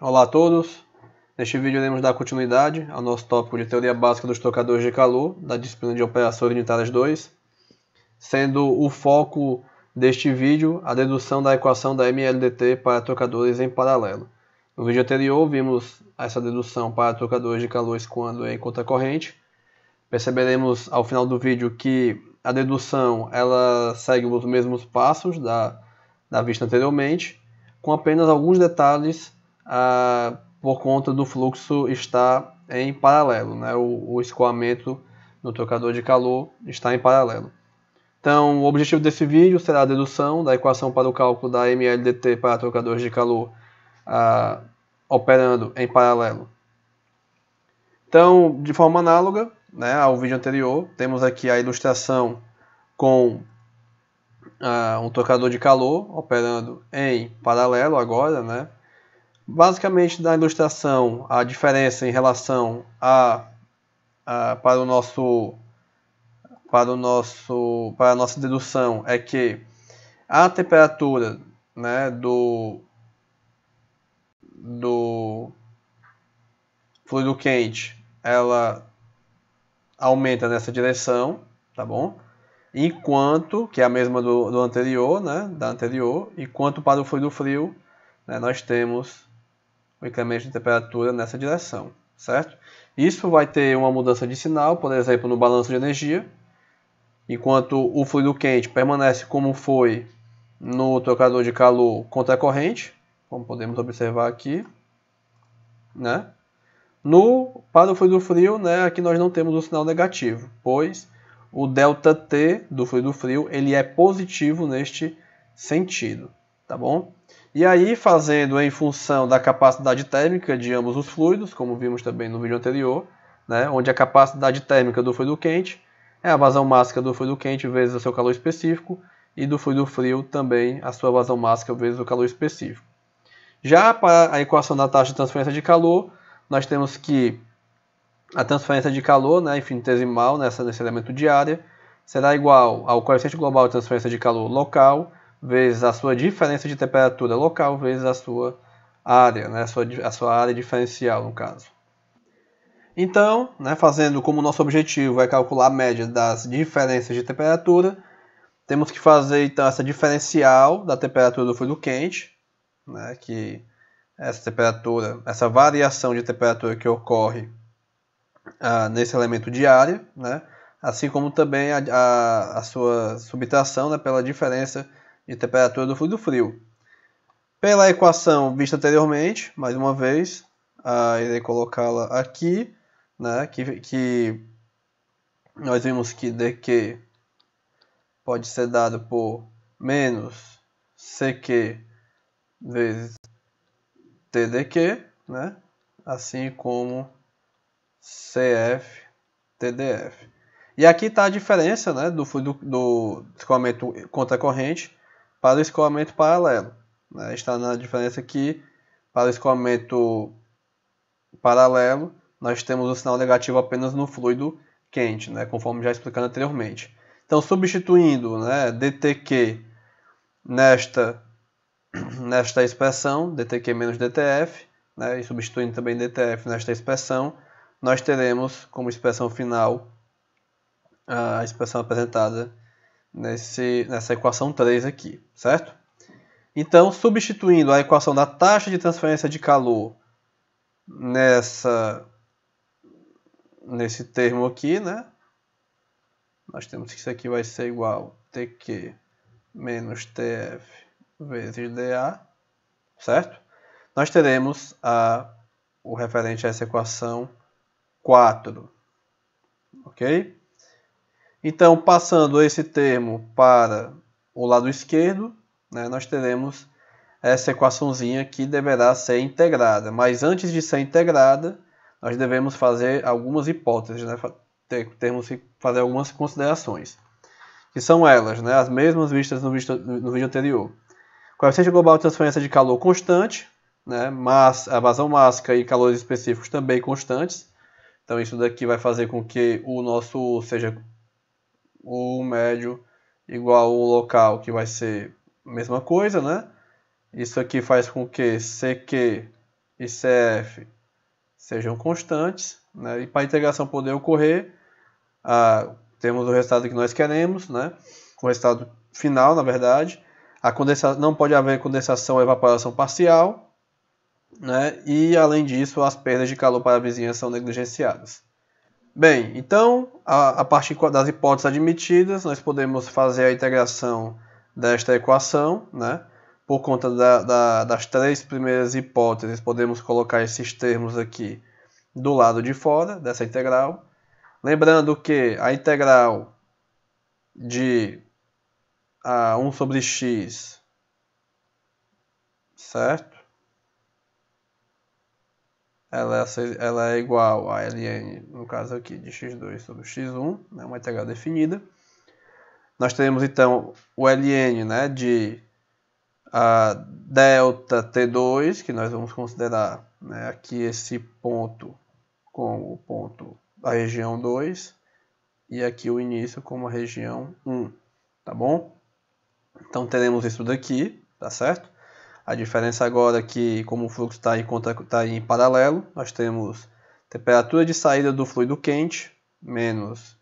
Olá a todos! Neste vídeo iremos dar continuidade ao nosso tópico de teoria básica dos trocadores de calor, da disciplina de operações unitárias 2, sendo o foco deste vídeo a dedução da equação da MLDT para trocadores em paralelo. No vídeo anterior vimos essa dedução para trocadores de calores quando em conta corrente. Perceberemos ao final do vídeo que a dedução ela segue os mesmos passos da, da vista anteriormente, com apenas alguns detalhes ah, por conta do fluxo estar em paralelo, né? o, o escoamento no trocador de calor está em paralelo. Então, o objetivo desse vídeo será a dedução da equação para o cálculo da MLDT para trocadores de calor ah, operando em paralelo. Então, de forma análoga né, ao vídeo anterior, temos aqui a ilustração com ah, um trocador de calor operando em paralelo agora, né, Basicamente, na ilustração, a diferença em relação a, a para o nosso para o nosso para a nossa dedução é que a temperatura, né, do do fluido quente, ela aumenta nessa direção, tá bom? Enquanto, que é a mesma do, do anterior, né, da anterior, enquanto para o fluido frio, né, nós temos o incremento de temperatura nessa direção, certo? Isso vai ter uma mudança de sinal, por exemplo, no balanço de energia, enquanto o fluido quente permanece como foi no trocador de calor contra a corrente, como podemos observar aqui, né? No, para o fluido frio, né, aqui nós não temos o sinal negativo, pois o delta T do fluido frio ele é positivo neste sentido tá bom? E aí, fazendo em função da capacidade térmica de ambos os fluidos, como vimos também no vídeo anterior, né, onde a capacidade térmica do fluido quente é a vazão máxima do fluido quente vezes o seu calor específico, e do fluido frio também a sua vazão máxima vezes o calor específico. Já para a equação da taxa de transferência de calor, nós temos que a transferência de calor, né, infinitesimal, nessa, nesse elemento de área, será igual ao coeficiente global de transferência de calor local, vezes a sua diferença de temperatura local, vezes a sua área, né, a, sua, a sua área diferencial, no caso. Então, né, fazendo como nosso objetivo é calcular a média das diferenças de temperatura, temos que fazer então essa diferencial da temperatura do fluido quente, né, que essa temperatura, essa variação de temperatura que ocorre ah, nesse elemento de área, né, assim como também a, a, a sua subtração né, pela diferença de temperatura do fluido frio. Pela equação vista anteriormente, mais uma vez, ah, irei colocá-la aqui, né, que, que nós vimos que dq pode ser dado por menos CQ vezes TDQ, né? assim como CF TDF. E aqui está a diferença né, do, do, do escoamento corrente para o escoamento paralelo. Né? Está na diferença que para o escoamento paralelo nós temos o sinal negativo apenas no fluido quente, né? conforme já explicado anteriormente. Então, substituindo né, DTQ nesta, nesta expressão, DTQ menos DTF, né, e substituindo também DTF nesta expressão, nós teremos como expressão final a expressão apresentada nesse, nessa equação 3 aqui, certo? Então, substituindo a equação da taxa de transferência de calor nessa nesse termo aqui, né? Nós temos que isso aqui vai ser igual a TQ menos TF vezes DA, certo? Nós teremos a, o referente a essa equação 4, ok? Então, passando esse termo para o lado esquerdo, né, nós teremos essa equaçãozinha que deverá ser integrada. Mas antes de ser integrada, nós devemos fazer algumas hipóteses, né? temos que fazer algumas considerações, que são elas, né? as mesmas vistas no, visto, no vídeo anterior. Coeficiente global de transferência de calor constante, né? Mas, a vazão máscara e calores específicos também constantes. Então isso daqui vai fazer com que o nosso seja o médio igual o local, que vai ser a mesma coisa, né? Isso aqui faz com que CQ e CF sejam constantes, né? E para a integração poder ocorrer, a, temos o resultado que nós queremos, né? O resultado final, na verdade. A condensa, não pode haver condensação ou evaporação parcial, né? E além disso, as perdas de calor para a vizinhança são negligenciadas. Bem, então, a, a partir das hipóteses admitidas, nós podemos fazer a integração desta equação, né? Por conta da, da, das três primeiras hipóteses, podemos colocar esses termos aqui do lado de fora dessa integral. Lembrando que a integral de a ah, 1 sobre x, certo? ela é, ela é igual a ln, no caso aqui, de x2 sobre x1, né, uma integral definida. Nós temos então o ln né, de a delta t2, que nós vamos considerar né, aqui esse ponto como o ponto da região 2 e aqui o início como a região 1, tá bom? Então teremos isso daqui, tá certo? A diferença agora é que, como o fluxo está em, tá em paralelo, nós temos temperatura de saída do fluido quente menos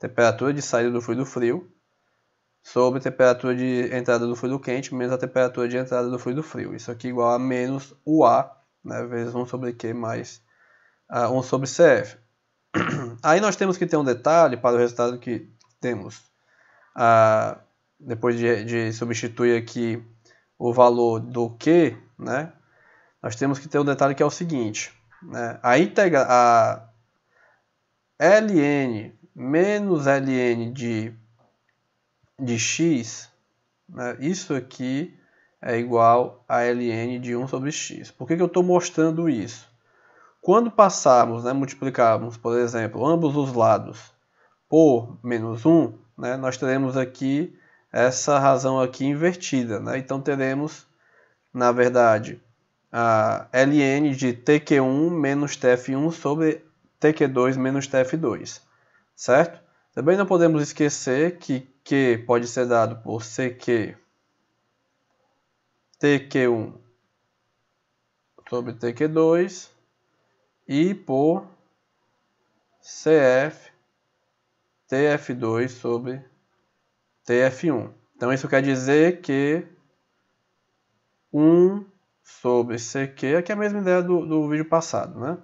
temperatura de saída do fluido frio sobre temperatura de entrada do fluido quente menos a temperatura de entrada do fluido frio. Isso aqui é igual a menos o né, vezes 1 sobre Q mais uh, ah, 1 sobre CF. Aí nós temos que ter um detalhe para o resultado que temos. Uh, depois de, de substituir aqui o valor do q, né, nós temos que ter um detalhe que é o seguinte, né, a, integra a ln menos ln de, de x, né, isso aqui é igual a ln de 1 sobre x. Por que, que eu estou mostrando isso? Quando passarmos, né, multiplicarmos, por exemplo, ambos os lados por menos 1, né, nós teremos aqui essa razão aqui invertida. Né? Então teremos, na verdade, a ln de tq1 menos tf1 sobre tq2 menos tf2, certo? Também não podemos esquecer que q pode ser dado por cq tq1 sobre tq2 e por cf tf2 sobre TF1. Então isso quer dizer que 1 sobre CQ, Aqui é a mesma ideia do, do vídeo passado, né?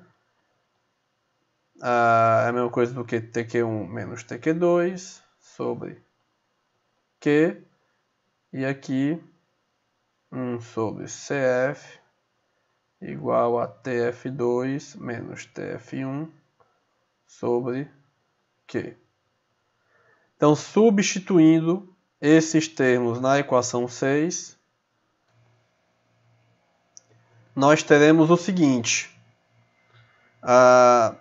Ah, é a mesma coisa do que TQ1 menos TQ2 sobre Q. E aqui 1 sobre CF igual a TF2 menos TF1 sobre Q. Então, substituindo esses termos na equação 6, nós teremos o seguinte. Ah,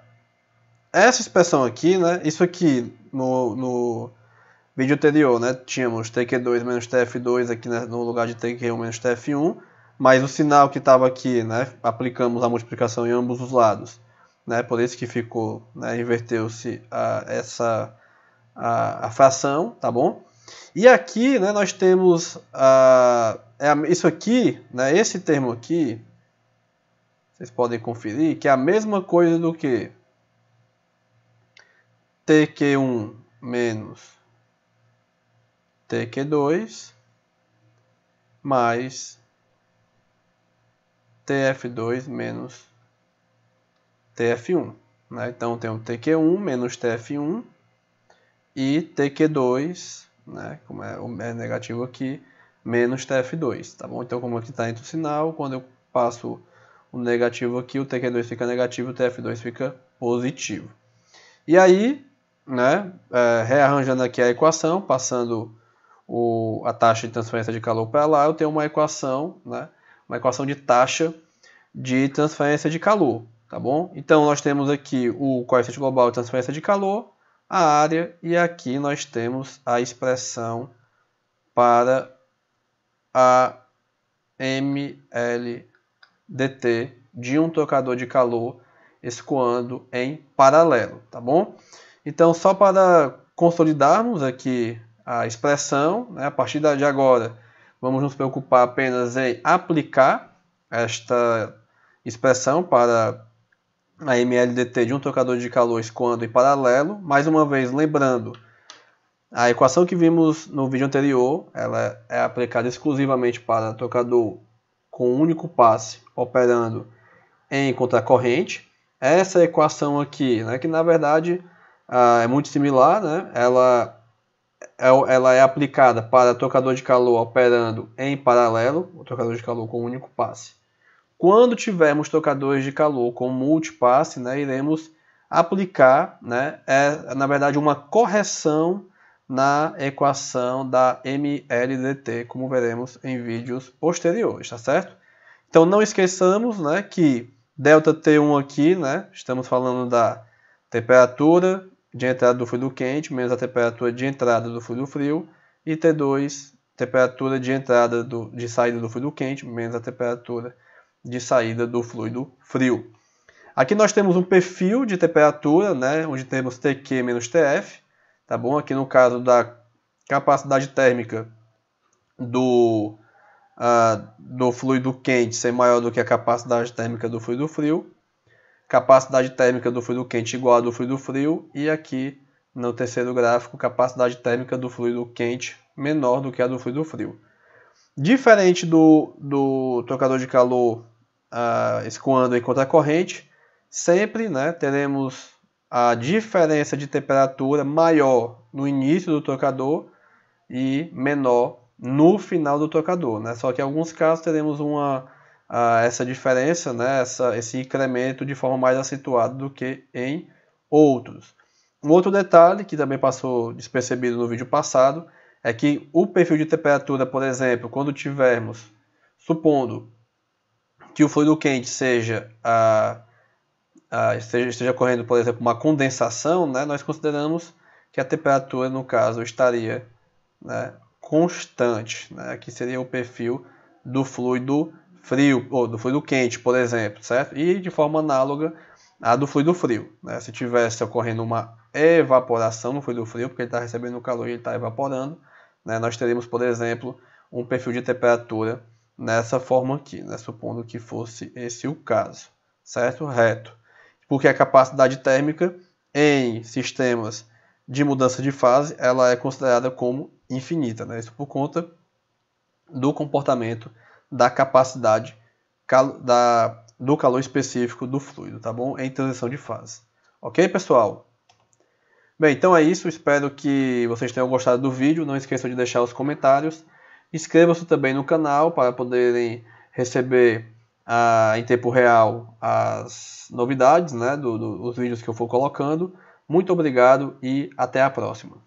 essa expressão aqui, né, isso aqui no, no vídeo anterior, né, tínhamos TQ2 menos TF2 aqui né, no lugar de TQ1 menos TF1, mas o sinal que estava aqui, né, aplicamos a multiplicação em ambos os lados. Né, por isso que ficou, né, inverteu-se ah, essa a, a fração, tá bom? E aqui, né, nós temos a, é isso aqui, né, esse termo aqui, vocês podem conferir, que é a mesma coisa do que TQ1 menos TQ2 mais TF2 menos TF1. Né? Então, tem o TQ1 menos TF1 e TQ2, né, como é, o é negativo aqui, menos TF2, tá bom? Então, como aqui está entre o sinal, quando eu passo o negativo aqui, o TQ2 fica negativo, o TF2 fica positivo. E aí, né, é, rearranjando aqui a equação, passando o, a taxa de transferência de calor para lá, eu tenho uma equação, né, uma equação de taxa de transferência de calor, tá bom? Então, nós temos aqui o coeficiente global de transferência de calor, a área e aqui nós temos a expressão para a MLDT de um trocador de calor escoando em paralelo, tá bom? Então, só para consolidarmos aqui a expressão, né, a partir de agora, vamos nos preocupar apenas em aplicar esta expressão para a MLDT de um trocador de calor quando em paralelo. Mais uma vez, lembrando, a equação que vimos no vídeo anterior, ela é aplicada exclusivamente para trocador com um único passe operando em contracorrente. Essa equação aqui, né, que na verdade ah, é muito similar, né, ela, é, ela é aplicada para trocador de calor operando em paralelo, o trocador de calor com um único passe. Quando tivermos trocadores de calor com multipasse, né, iremos aplicar, né, é, na verdade, uma correção na equação da MLDT, como veremos em vídeos posteriores, tá certo? Então não esqueçamos né, que ΔT1 aqui, né, estamos falando da temperatura de entrada do fluido quente menos a temperatura de entrada do fluido frio, e T2, temperatura de entrada do, de saída do fluido quente menos a temperatura de saída do fluido frio. Aqui nós temos um perfil de temperatura, né, onde temos TQ menos TF, tá bom? Aqui no caso da capacidade térmica do, uh, do fluido quente ser maior do que a capacidade térmica do fluido frio, capacidade térmica do fluido quente igual à do fluido frio, e aqui no terceiro gráfico, capacidade térmica do fluido quente menor do que a do fluido frio. Diferente do, do trocador de calor uh, escoando em corrente, sempre né, teremos a diferença de temperatura maior no início do trocador e menor no final do trocador. Né? Só que em alguns casos teremos uma, uh, essa diferença, né, essa, esse incremento de forma mais acentuada do que em outros. Um outro detalhe que também passou despercebido no vídeo passado é que o perfil de temperatura, por exemplo, quando tivermos, supondo que o fluido quente seja a, a, esteja, esteja correndo, por exemplo, uma condensação, né, nós consideramos que a temperatura, no caso, estaria né, constante, né, que seria o perfil do fluido frio, ou do fluido quente, por exemplo, certo? E de forma análoga à do fluido frio. Né? Se tivesse ocorrendo uma evaporação no fluido frio, porque ele está recebendo calor e ele está evaporando, né? nós teríamos, por exemplo, um perfil de temperatura nessa forma aqui, né? supondo que fosse esse o caso, certo? Reto. Porque a capacidade térmica em sistemas de mudança de fase ela é considerada como infinita, né? isso por conta do comportamento da capacidade cal da, do calor específico do fluido, tá bom? Em transição de fase. Ok, pessoal? Bem, então é isso. Espero que vocês tenham gostado do vídeo. Não esqueçam de deixar os comentários. Inscreva-se também no canal para poderem receber ah, em tempo real as novidades né, do, do, dos vídeos que eu for colocando. Muito obrigado e até a próxima.